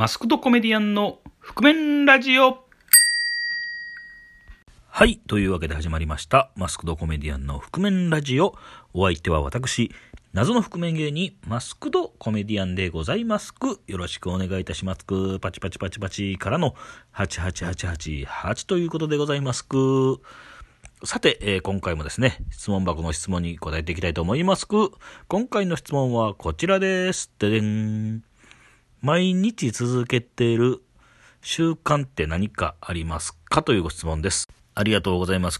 マスクドコメディアンの覆面ラジオはい。というわけで始まりました。マスクドコメディアンの覆面ラジオ。お相手は私、謎の覆面芸人、マスクドコメディアンでございますく。よろしくお願いいたしますく。パチパチパチパチからの88888ということでございますく。さて、えー、今回もですね、質問箱の質問に答えていきたいと思いますく。今回の質問はこちらです。ででん。毎日続けている習慣って何かありますかというご質問です。ありがとうございます。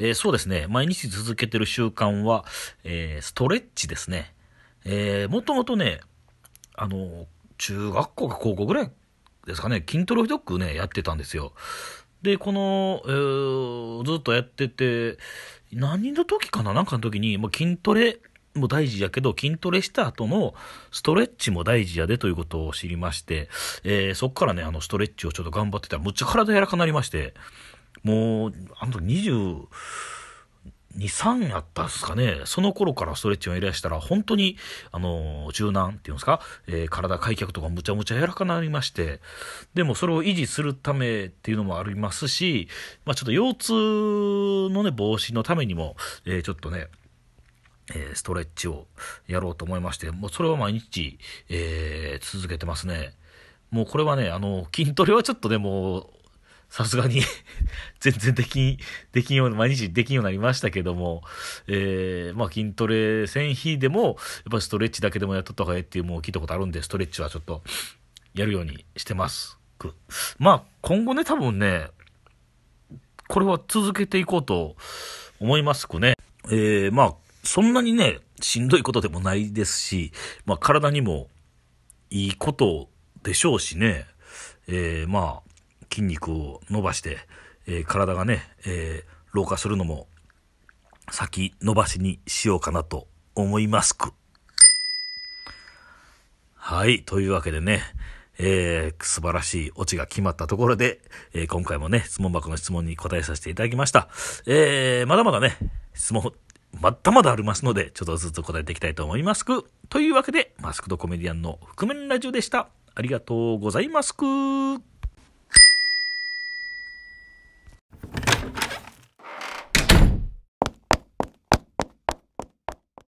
えー、そうですね。毎日続けている習慣は、えー、ストレッチですね。えー、もともとね、あの、中学校か高校ぐらいですかね、筋トレをひどくね、やってたんですよ。で、この、えー、ずっとやってて、何の時かななんかの時に、もう筋トレも大事やけど、筋トレした後のストレッチも大事やでということを知りまして、えー、そっからね、あのストレッチをちょっと頑張ってたら、むっちゃ体柔らかなりまして、もう、あの時2 23やったんすかね。その頃からストレッチをやりだしたら、本当に、あの、柔軟っていうんですか、えー、体開脚とかむちゃむちゃ柔らかなりまして、でもそれを維持するためっていうのもありますし、まあちょっと腰痛のね、防止のためにも、えー、ちょっとね、えストレッチをやろうと思いまして、もうそれは毎日、えー、続けてますね。もうこれはね、あの、筋トレはちょっとでも、さすがに 全然できん、できんよう、毎日できんようになりましたけども、えー、まあ筋トレ戦費でも、やっぱストレッチだけでもやっとった方がええっていう、もう聞いたことあるんで、ストレッチはちょっと、やるようにしてます。まあ、今後ね、多分ね、これは続けていこうと思いますくね。えー、まあ、そんなにね、しんどいことでもないですし、まあ、体にもいいことでしょうしね、えー、まあ、筋肉を伸ばして、えー、体がね、えー、老化するのも先延ばしにしようかなと思いますく。はい、というわけでね、えー、素晴らしいオチが決まったところで、えー、今回もね、質問箱の質問に答えさせていただきました。えー、まだまだね、質問まだまだありますので、ちょっとずつ答えていきたいと思いますく。というわけで、マスクドコメディアンの覆面ラジオでした。ありがとうございますく。